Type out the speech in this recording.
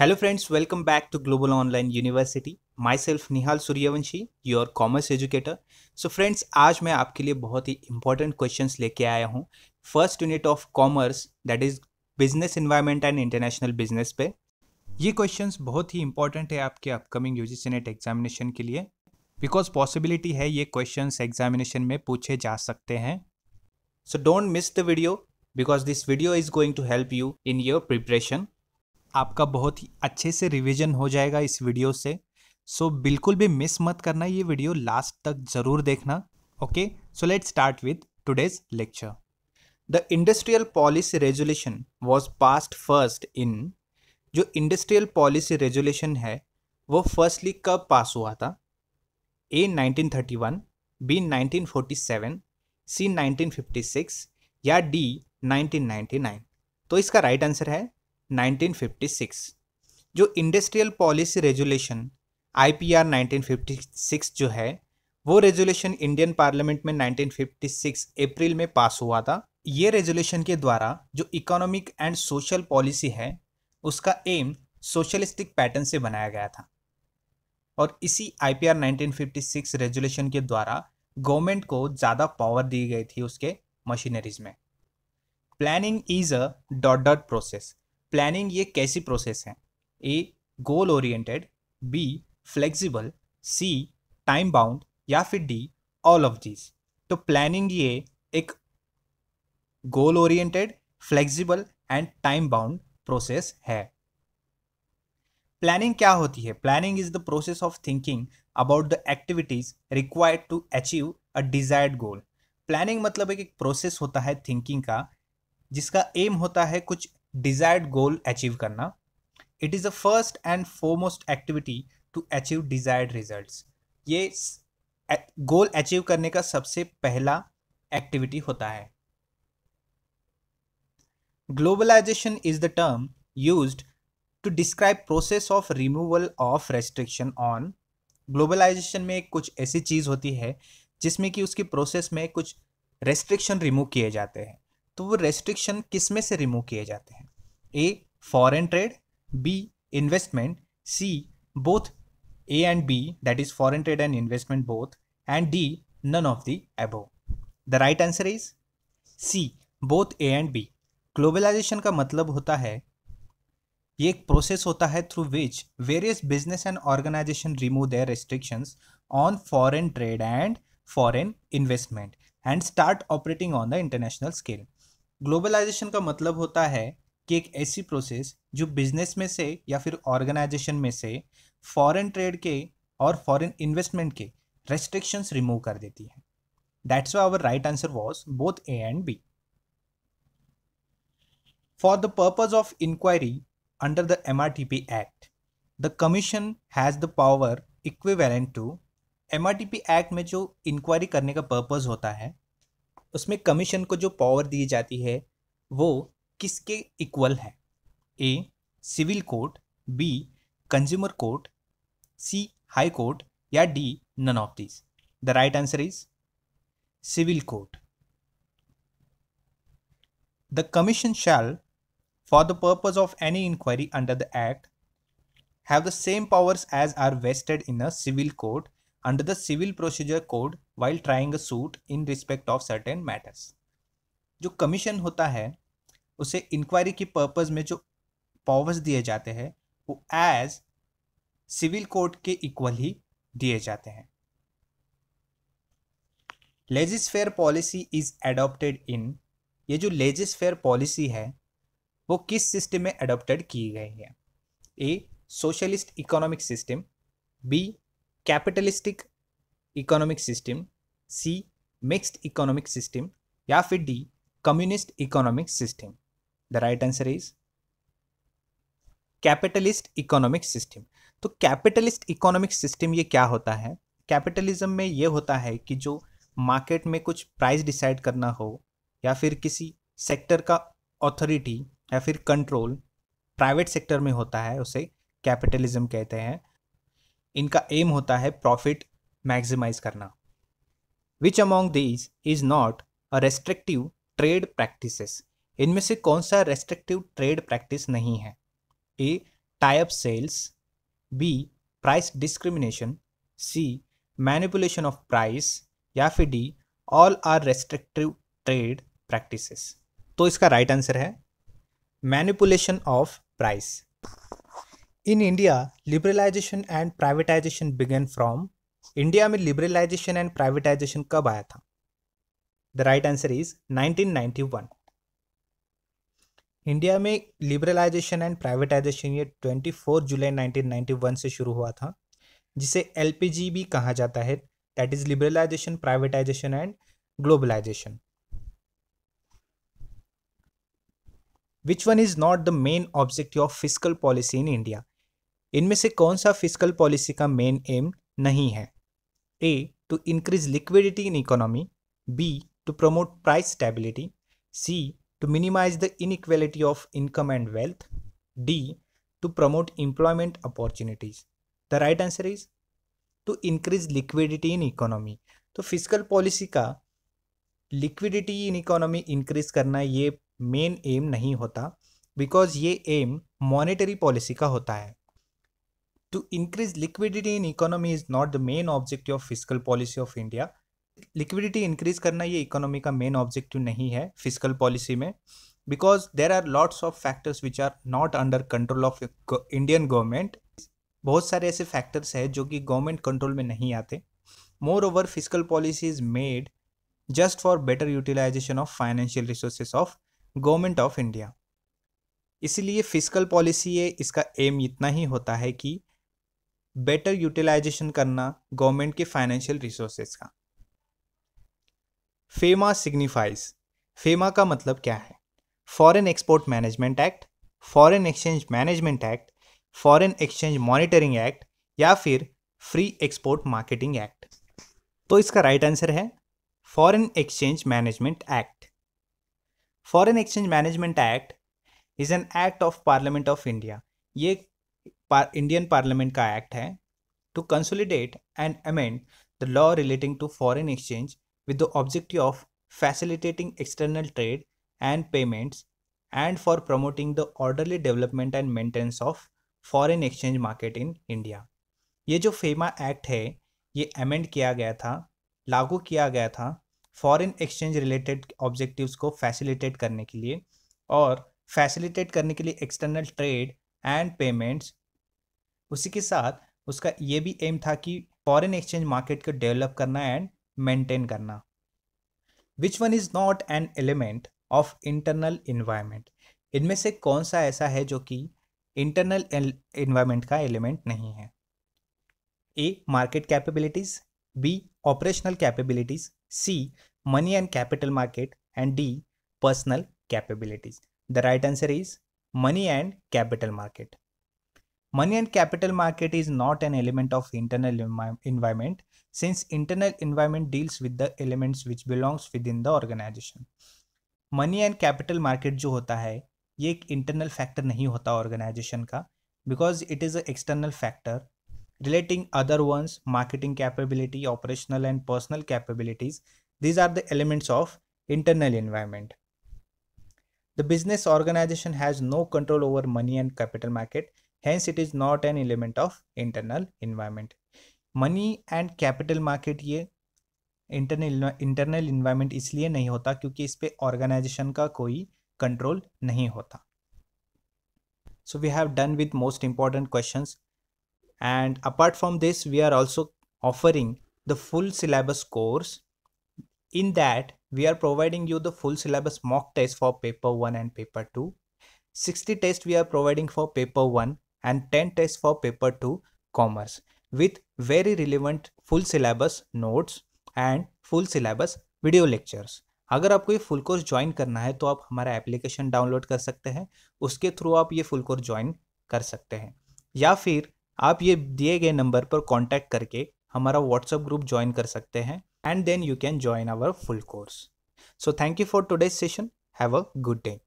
Hello friends welcome back to global online university myself Nihal Suryavanshi your commerce educator so friends आज मैं आपके लिए बहुत ही इंपॉर्टेंट क्वेश्चंस लेके आया हूँ first unit of commerce that is business environment and international business पे ये क्वेश्चंस बहुत ही इंपॉर्टेंट है आपके upcoming U G NET examination के लिए बिकॉज पॉसिबिलिटी है ये क्वेश्चन एग्जामिनेशन में पूछे जा सकते हैं so don't miss the video because this video is going to help you in your preparation आपका बहुत ही अच्छे से रिवीजन हो जाएगा इस वीडियो से सो so, बिल्कुल भी मिस मत करना ये वीडियो लास्ट तक ज़रूर देखना okay so let start with today's lecture the industrial policy resolution was passed first in जो इंडस्ट्रियल पॉलिसी रेजुलेशन है वो फर्स्टली कब पास हुआ था ए 1931, बी 1947, सी 1956 या डी 1999 तो इसका राइट right आंसर है 1956 जो इंडस्ट्रियल पॉलिसी रेजुलेशन आईपीआर 1956 जो है वो रेजुलेशन इंडियन पार्लियामेंट में 1956 अप्रैल में पास हुआ था ये रेजुलेशन के द्वारा जो इकोनॉमिक एंड सोशल पॉलिसी है उसका एम सोशलिस्टिक पैटर्न से बनाया गया था और इसी आईपीआर 1956 रेजुलेशन के द्वारा गवर्नमेंट को ज़्यादा पावर दी गई थी उसके मशीनरीज में planning is a dot dot process planning ये कैसी प्रोसेस है A goal oriented B flexible C time bound या फिर डी ऑल ऑफ दीज तो प्लानिंग ये एक goal oriented flexible and time bound process है प्लानिंग क्या होती है planning is the process of thinking about the activities required to achieve a desired goal planning मतलब एक, एक प्रोसेस होता है थिंकिंग का जिसका एम होता है कुछ डिजायर्ड गोल अचीव करना it is the first and foremost activity to achieve desired result ये गोल अचीव करने का सबसे पहला एक्टिविटी होता है globalisation is the term use to describe process of removal of restriction on globalisation में कुछ ऐसी चीज़ होती है जिसमें कि उसकी प्रोसेस में कुछ रेस्ट्रिक्शन रिमूव किए जाते हैं तो वो रेस्ट्रिक्शन किस में से रिमूव किए जाते हैं A foreign trade B investment C both A and B that is foreign trade and investment both and D none of the above the right answer is C both A and B globalisation का मतलब होता है ये एक process होता है through which various business and organisation remove their restrictions on foreign trade and foreign investment and start operating on the international scale globalisation का मतलब होता है कि एक ऐसी प्रोसेस जो बिजनेस में से या फिर ऑर्गेनाइजेशन में से फॉरेन ट्रेड के और फॉरेन इन्वेस्टमेंट के रेस्ट्रिक्शंस रिमूव कर देती है that's why our right answer was both A and B for the purpose of inquiry under the M R T P act the commission has the power equivalent to M R T P act में जो inquiry करने का purpose होता है उसमें commission को जो power दी जाती है वो किसके इक्वल है A civil court B consumer court C high court या D none of this the right answer is civil court the commission shall for the purpose of any inquiry under the act have the same powers as are vested in a civil court under the civil procedure code while trying a suit in respect of certain matters जो commission होता है उसे inquiry की purpose में जो powers दिए जाते हैं वो एज सिविल कोर्ट के इक्वल ही दिए जाते हैं laissez faire policy is adopted in ये जो लेजिस्फेयर पॉलिसी है वो किस सिस्टम में अडोप्टेड की गई है A socialist economic system B capitalistic economic system C mixed economic system या फिर D communist economic system the right answer is capitalist economic system तो कैपिटलिस्ट इकोनॉमिक सिस्टम ये क्या होता है कैपिटलिज्म में ये होता है कि जो मार्केट में कुछ प्राइस डिसाइड करना हो या फिर किसी सेक्टर का अथॉरिटी या फिर कंट्रोल प्राइवेट सेक्टर में होता है उसे कैपिटलिज्म कहते हैं इनका एम होता है प्रॉफिट मैक्सिमाइज करना which among these is not a restrictive trade practices इनमें से कौन सा रेस्ट्रिक्टिव ट्रेड प्रैक्टिस नहीं है A type sales B price discrimination C manipulation of price या फिर D all are restrictive trade practices तो इसका राइट right आंसर है manipulation of price in India liberalisation and privatisation began from India में liberalisation and privatisation कब आया था the right answer is 1991 India में लिबरलाइजेशन एंड प्राइवेटाइजेशन ये 24 जुलाई 1991 से शुरू हुआ था जिसे एल भी कहा जाता है that is liberalisation privatisation and globalisation which one is not the main objective of physical policy in India इनमें से कौन सा फिजिकल पॉलिसी का मेन एम नहीं है A to increase liquidity in economy B to promote price stability C to minimize the inequality of income and wealth. D. To promote employment opportunities. The right answer is to increase liquidity in economy. तो physical policy का liquidity in economy increase करना ये main aim नहीं होता because ये M monetary policy का होता है to increase liquidity in economy is not the main objective of physical policy of India liquidity increase करना ये इकोनॉमी का मेन ऑब्जेक्टिव नहीं है फिजिकल पॉलिसी में because there are lots of factors which are not under control of Indian government बहुत सारे ऐसे factors हैं जो कि गवर्नमेंट कंट्रोल में नहीं आते more over physical policy is made just for better utilisation of financial resources of government of India इसलिए फिजिकल पॉलिसी है इसका एम इतना ही होता है कि बेटर यूटिलाइजेशन करना गवर्नमेंट के फाइनेंशियल रिसोर्सेज का फेमा सिग्निफाइज फेमा का मतलब क्या है foreign export management act foreign exchange management act foreign exchange monitoring act या फिर फ्री एक्सपोर्ट मार्केटिंग एक्ट तो इसका राइट right आंसर है foreign exchange management act foreign exchange management act is an act of parliament of India ये Indian parliament का act है to consolidate and amend the law relating to foreign exchange with the objective of facilitating external trade and payments and for promoting the orderly development and maintenance of foreign exchange market in India ये जो FEMA act है ये amend किया गया था लागू किया गया था फॉरेन एक्सचेंज रिलेटेड ऑब्जेक्टिव्स को फैसिलिटेट करने के लिए और फैसिलिटेट करने के लिए एक्सटर्नल ट्रेड एंड पेमेंट्स उसी के साथ उसका ये भी एम था कि फॉरेन एक्सचेंज मार्केट को डेवलप करना एंड मेंटेन करना which one is not an element of internal environment इनमें से कौन सा ऐसा है जो कि इंटरनल इन्वायरमेंट का एलिमेंट नहीं है A market capabilities B operational capabilities C money and capital market and D personal capabilities the right answer is money and capital market money and capital market is not an element of internal environment since internal environment deals with the elements which belongs within the organization money and capital market जो होता है ये एक internal factor organization because it is an external factor relating other ones marketing capability operational and personal capabilities these are the elements of internal environment the business organization has no control over money and capital market hence it is not an element of internal environment money and capital market ये internal internal environment इसलिए नहीं होता क्योंकि इस पर organisation का कोई control नहीं होता so we have done with most important question and apart from this we are also offering the full syllabus course in that we are providing you the full syllabus mock test for paper one and paper two sixty test we are providing for paper one and 10 tests for paper 2 commerce with very relevant full syllabus notes and full syllabus video lectures अगर आपको ये full course join करना है तो आप हमारा application download कर सकते हैं उसके थ्रू आप ये फुल कोर्स ज्वाइन कर सकते हैं या फिर आप ये दिए गए नंबर पर कांटेक्ट करके हमारा व्हाट्सएप ग्रुप ज्वाइन कर सकते हैं and then you can join our full course so thank you for today session have a good day